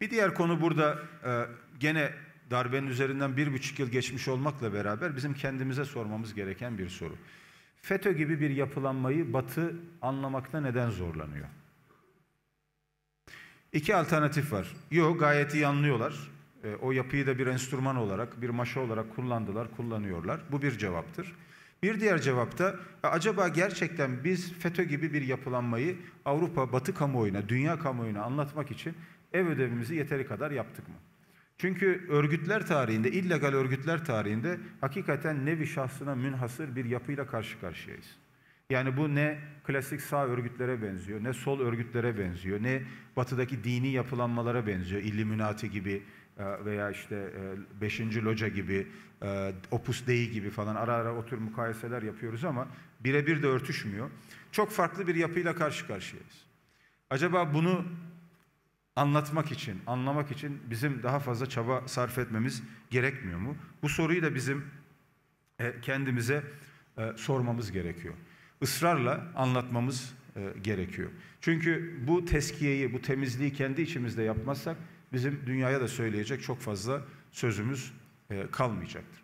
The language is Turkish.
Bir diğer konu burada e, gene darbenin üzerinden bir buçuk yıl geçmiş olmakla beraber bizim kendimize sormamız gereken bir soru. FETÖ gibi bir yapılanmayı Batı anlamakta neden zorlanıyor? İki alternatif var. Yo gayet iyi anlıyorlar. E, o yapıyı da bir enstrüman olarak, bir maşa olarak kullandılar, kullanıyorlar. Bu bir cevaptır. Bir diğer cevap da acaba gerçekten biz FETÖ gibi bir yapılanmayı Avrupa Batı kamuoyuna, dünya kamuoyuna anlatmak için ev ödevimizi yeteri kadar yaptık mı? Çünkü örgütler tarihinde, illegal örgütler tarihinde hakikaten nevi şahsına münhasır bir yapıyla karşı karşıyayız. Yani bu ne klasik sağ örgütlere benziyor, ne sol örgütlere benziyor, ne batıdaki dini yapılanmalara benziyor, illuminati gibi e, veya işte 5. E, loca gibi, e, Opus Dei gibi falan ara ara o tür mukayeseler yapıyoruz ama birebir de örtüşmüyor. Çok farklı bir yapıyla karşı karşıyayız. Acaba bunu anlatmak için, anlamak için bizim daha fazla çaba sarf etmemiz gerekmiyor mu? Bu soruyu da bizim kendimize sormamız gerekiyor. Israrla anlatmamız e, gerekiyor. Çünkü bu teskiyeyi, bu temizliği kendi içimizde yapmazsak bizim dünyaya da söyleyecek çok fazla sözümüz e, kalmayacaktır.